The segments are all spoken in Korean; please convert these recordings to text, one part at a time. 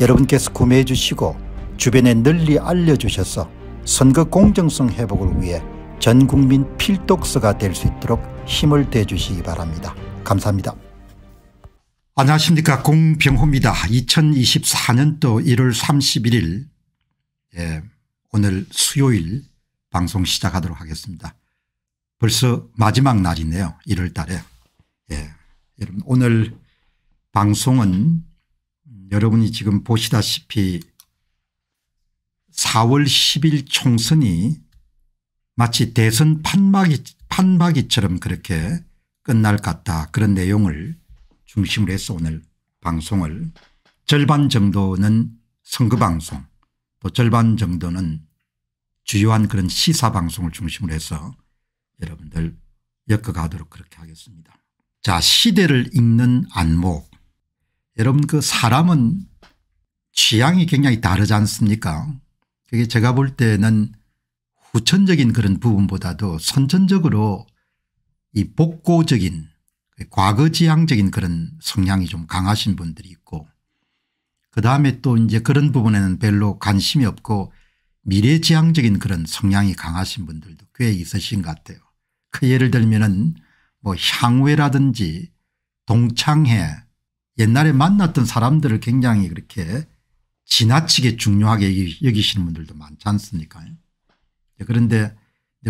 여러분께서 구매해 주시고 주변에 널리 알려주셔서 선거 공정성 회복을 위해 전국민 필독서가 될 수 있도록 힘을 대주시기 바랍니다. 감사합니다. 안녕하십니까 공병호입니다. 2024년도 1월 31일 예, 오늘 수요일 방송 시작하도록 하겠습니다. 벌써 마지막 날이네요. 1월 달에. 예, 여러분 오늘 방송은 여러분이 지금 보시다시피 4월 10일 총선이 마치 대선 판막이, 판박이처럼 그렇게 끝날 것 같다 그런 내용을 중심으로 해서 오늘 방송을 절반 정도는 선거방송 또 절반 정도는 주요한 그런 시사방송을 중심으로 해서 여러분들 엮어가도록 그렇게 하겠습니다. 자 시대를 읽는 안목 여러분 그 사람은 취향이 굉장히 다르지 않습니까 그게 제가 볼 때는 후천적인 그런 부분보다도 선천적으로 이 복고적인 과거지향적인 그런 성향이 좀 강하신 분들이 있고 그다음에 또 이제 그런 부분에는 별로 관심이 없고 미래지향적인 그런 성향이 강하신 분들도 꽤 있으신 것 같아요. 그 예를 들면은 뭐 향후회라든지 동창회 옛날에 만났던 사람들을 굉장히 그렇게 지나치게 중요하게 여기시는 분들도 많지 않습니까 그런데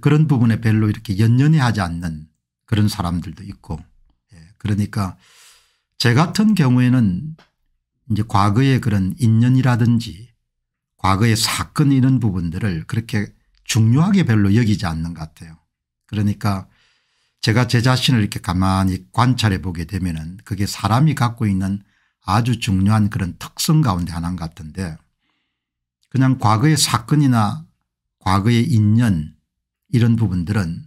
그런 부분에 별로 이렇게 연연해 하지 않는 그런 사람들도 있고 예, 그러니까 제 같은 경우에는 이제 과거의 그런 인연이라든지 과거의 사건 이런 부분들을 그렇게 중요하게 별로 여기지 않는 것 같아요. 그러니까 제가 제 자신을 이렇게 가만히 관찰해 보게 되면 은 그게 사람이 갖고 있는 아주 중요한 그런 특성 가운데 하나인 것 같은데 그냥 과거의 사건이나 과거의 인연 이런 부분들은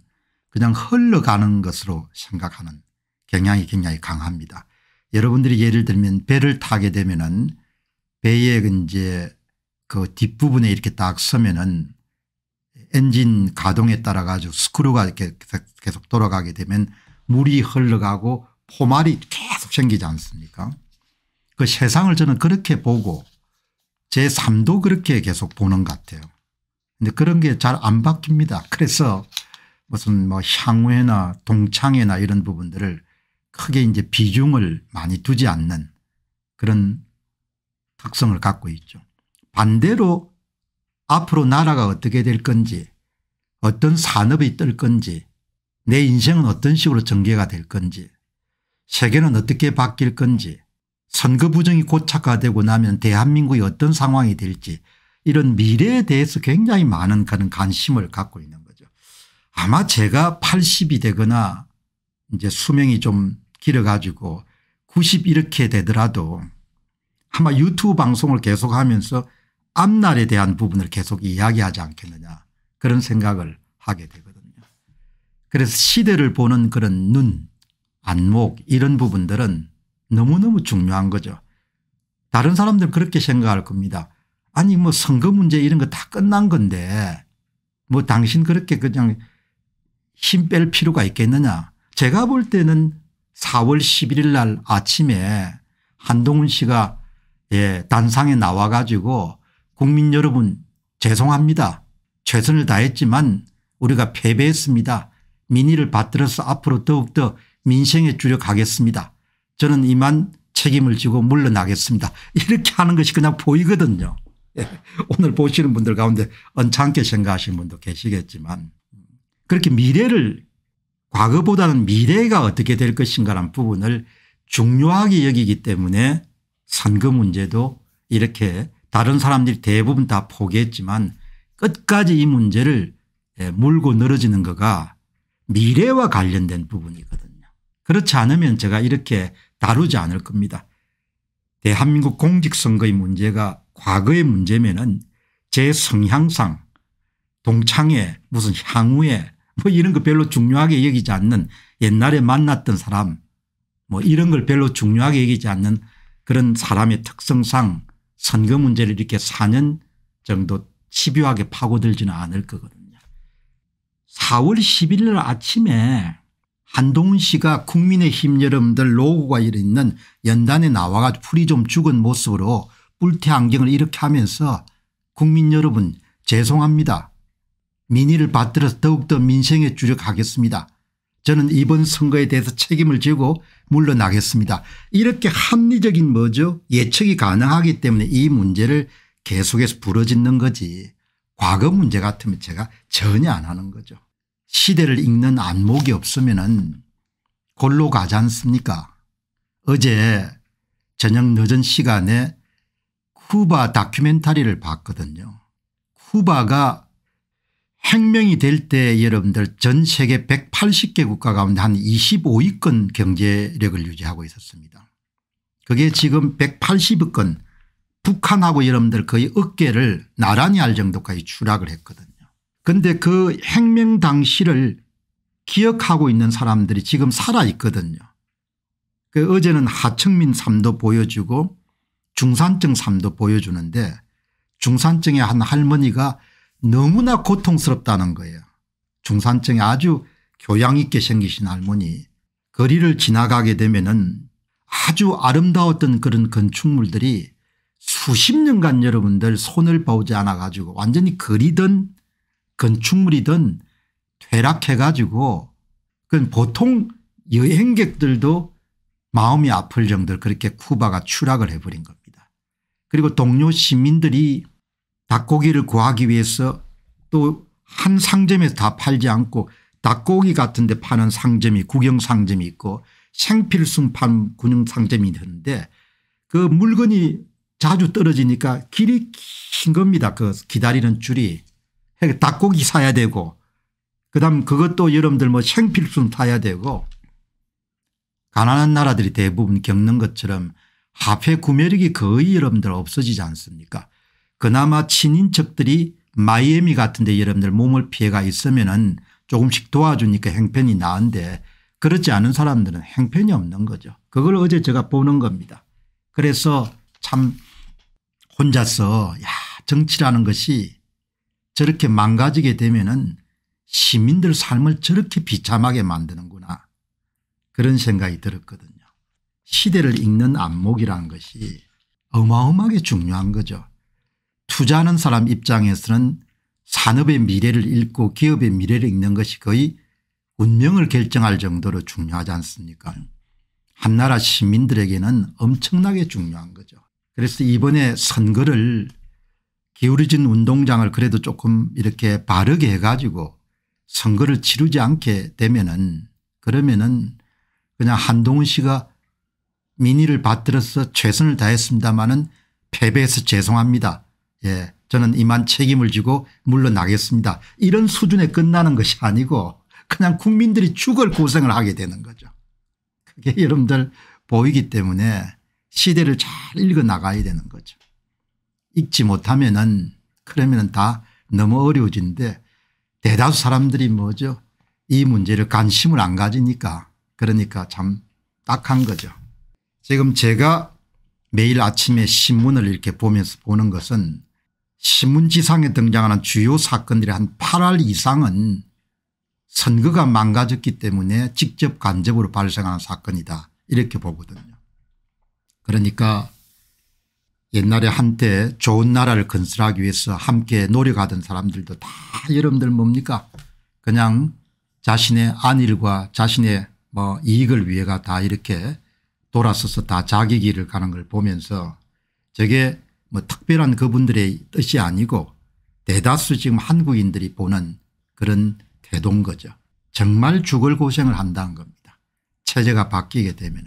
그냥 흘러가는 것으로 생각하는 경향이 굉장히 강합니다. 여러분들이 예를 들면 배를 타게 되면은 배의 이제 그 뒷부분에 이렇게 딱 서면은 엔진 가동에 따라 가지고 스크루가 이렇게 계속 돌아가게 되면 물이 흘러가고 포말이 계속 생기지 않습니까 그 세상을 저는 그렇게 보고 제 삶도 그렇게 계속 보는 것 같아요. 근데 그런 게 잘 안 바뀝니다. 그래서 무슨 뭐향후회나 동창회나 이런 부분들을 크게 이제 비중을 많이 두지 않는 그런 특성을 갖고 있죠. 반대로 앞으로 나라가 어떻게 될 건지 어떤 산업이 뜰 건지 내 인생은 어떤 식으로 전개가 될 건지 세계는 어떻게 바뀔 건지 선거 부정이 고착화되고 나면 대한민국이 어떤 상황이 될지 이런 미래에 대해서 굉장히 많은 그런 관심을 갖고 있는 거죠. 아마 제가 80이 되거나 이제 수명이 좀 길어 가지고 90 이렇게 되더라도 아마 유튜브 방송을 계속하면서 앞날에 대한 부분을 계속 이야기하지 않겠느냐 그런 생각을 하게 되거든요. 그래서 시대를 보는 그런 눈 안목 이런 부분들은 너무너무 중요한 거죠. 다른 사람들 그렇게 생각할 겁니다. 아니 뭐 선거 문제 이런 거 다 끝난 건데 뭐 당신 그렇게 그냥 힘 뺄 필요가 있겠느냐 제가 볼 때는 4월 11일 날 아침에 한동훈 씨가 예, 단상에 나와 가지고 국민 여러분 죄송합니다. 최선을 다했지만 우리가 패배했습니다. 민의를 받들어서 앞으로 더욱더 민생에 주력하겠습니다. 저는 이만 책임을 지고 물러나겠습니다. 이렇게 하는 것이 그냥 보이거든요. 예, 오늘 보시는 분들 가운데 언짢게 생각하시는 분도 계시겠지만 그렇게 미래를 과거보다는 미래가 어떻게 될 것인가라는 부분을 중요하게 여기기 때문에 선거 문제도 이렇게 다른 사람들이 대부분 다 포기했지만 끝까지 이 문제를 예, 물고 늘어지는 거가 미래와 관련된 부분이거든요. 그렇지 않으면 제가 이렇게 다루지 않을 겁니다. 대한민국 공직선거의 문제가 과거의 문제면은 제 성향상 동창회 무슨 향후에 뭐 이런 거 별로 중요하게 여기지 않는 옛날에 만났던 사람 뭐 이런 걸 별로 중요하게 여기지 않는 그런 사람의 특성상 선거 문제를 이렇게 4년 정도 집요하게 파고들지는 않을 거거든요. 4월 1 1일 아침에 한동훈 씨가 국민의힘 여러분들 로고가 있는 연단에 나와가 지 풀이 좀 죽은 모습으로 뿔태 안경을 이렇게 하면서 국민 여러분 죄송합니다. 민의를 받들어서 더욱더 민생에 주력하겠습니다. 저는 이번 선거에 대해서 책임을 지고 물러나겠습니다. 이렇게 합리적인 뭐죠 예측이 가능하기 때문에 이 문제를 계속해서 부러짓는 거지 과거 문제 같으면 제가 전혀 안 하는 거죠. 시대를 읽는 안목이 없으면 은 골로 가지 않습니까 어제 저녁 늦은 시간에 쿠바 다큐멘터리를 봤거든요. 쿠바가 혁명이 될 때 여러분들 전 세계 180개 국가 가운데 한 25위권 경제력을 유지하고 있었습니다. 그게 지금 180위권 북한하고 여러분들 거의 어깨를 나란히 할 정도까지 추락을 했거든요. 그런데 그 혁명 당시를 기억하고 있는 사람들이 지금 살아있거든요. 그 어제는 하층민 삶도 보여주고 중산층 삶도 보여주는데 중산층의 한 할머니가 너무나 고통스럽다는 거예요. 중산층에 아주 교양 있게 생기신 할머니 거리를 지나가게 되면은 아주 아름다웠던 그런 건축물들이 수십 년간 여러분들 손을 보지 않아 가지고 완전히 거리든 건축물이든 퇴락해 가지고 그건 보통 여행객들도 마음이 아플 정도로 그렇게 쿠바가 추락을 해버린 겁니다. 그리고 동료 시민들이 닭고기를 구하기 위해서 또 한 상점에서 다 팔지 않고 닭고기 같은 데 파는 상점이 구경 상점이 있고 생필승 파는 구경 상점이 있는데 그 물건이 자주 떨어지니까 길이 긴 겁니다. 그 기다리는 줄이. 그러니까 닭고기 사야 되고 그다음 그것도 여러분들 뭐 생필품 사야 되고 가난한 나라들이 대부분 겪는 것처럼 화폐 구매력이 거의 여러분들 없어지지 않습니까 그나마 친인척들이 마이애미 같은 데 여러분들 몸을 피해가 있으면 은 조금씩 도와주니까 행편이 나은데 그렇지 않은 사람들은 행편이 없는 거죠. 그걸 어제 제가 보는 겁니다. 그래서 참 혼자서 야 정치라는 것이 저렇게 망가지게 되면 은 시민들 삶을 저렇게 비참하게 만드는구나 그런 생각이 들었거든요. 시대를 읽는 안목이라는 것이 어마어마하게 중요한 거죠. 투자하는 사람 입장에서는 산업의 미래를 읽고 기업의 미래를 읽는 것이 거의 운명을 결정할 정도로 중요하지 않습니까 한나라 시민들에게는 엄청나게 중요한 거죠. 그래서 이번에 선거를 기울어진 운동장을 그래도 조금 이렇게 바르게 해가지고 선거를 치르지 않게 되면은 그러면은 그냥 한동훈 씨가 민의를 받들어서 최선을 다했습니다마는 패배해서 죄송합니다. 예. 저는 이만 책임을 지고 물러나겠습니다. 이런 수준에 끝나는 것이 아니고 그냥 국민들이 죽을 고생을 하게 되는 거죠. 그게 여러분들 보이기 때문에 시대를 잘 읽어 나가야 되는 거죠. 읽지 못하면은 그러면다 너무 어려워지데 대다수 사람들이 뭐죠 이 문제를 관심을 안 가지니까 그러니까 참 딱한 거죠. 지금 제가 매일 아침에 신문을 이렇게 보면서 보는 것은 신문지상에 등장하는 주요 사건들의 한 8할 이상은 선거가 망가졌기 때문에 직접 간접으로 발생하는 사건이다 이렇게 보거든요. 그러니까 옛날에 한때 좋은 나라를 건설하기 위해서 함께 노력하던 사람들도 다 여러분들 뭡니까 그냥 자신의 안일과 자신의 뭐 이익을 위해가 다 이렇게 돌아서서 다 자기 길을 가는 걸 보면서 저게 뭐 특별한 그분들의 뜻이 아니고 대다수 지금 한국인들이 보는 그런 태도인 거죠. 정말 죽을 고생을 한다는 겁니다. 체제가 바뀌게 되면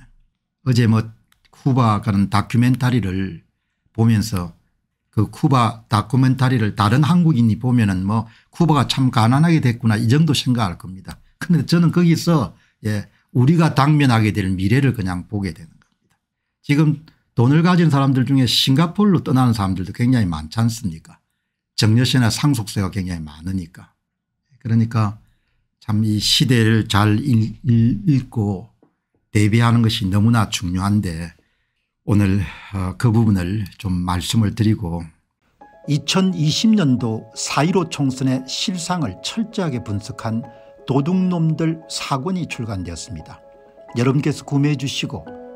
어제 뭐 쿠바 그런 다큐멘터리를 보면서 그 쿠바 다큐멘터리를 다른 한국인이 보면은 뭐 쿠바가 참 가난하게 됐구나 이 정도 생각할 겁니다. 그런데 저는 거기서 예 우리가 당면하게 될 미래를 그냥 보게 되는 겁니다. 지금 돈을 가진 사람들 중에 싱가폴로 떠나는 사람들도 굉장히 많지 않습니까 정여세나 상속세가 굉장히 많으니까 그러니까 참 이 시대를 잘 읽고 대비하는 것이 너무나 중요한데 오늘 어, 그 부분을 좀 말씀을 드리고 2020년도 4.15 총선의 실상을 철저하게 분석한 도둑놈들 사건이 출간되었습니다. 여러분께서 구매해 주시고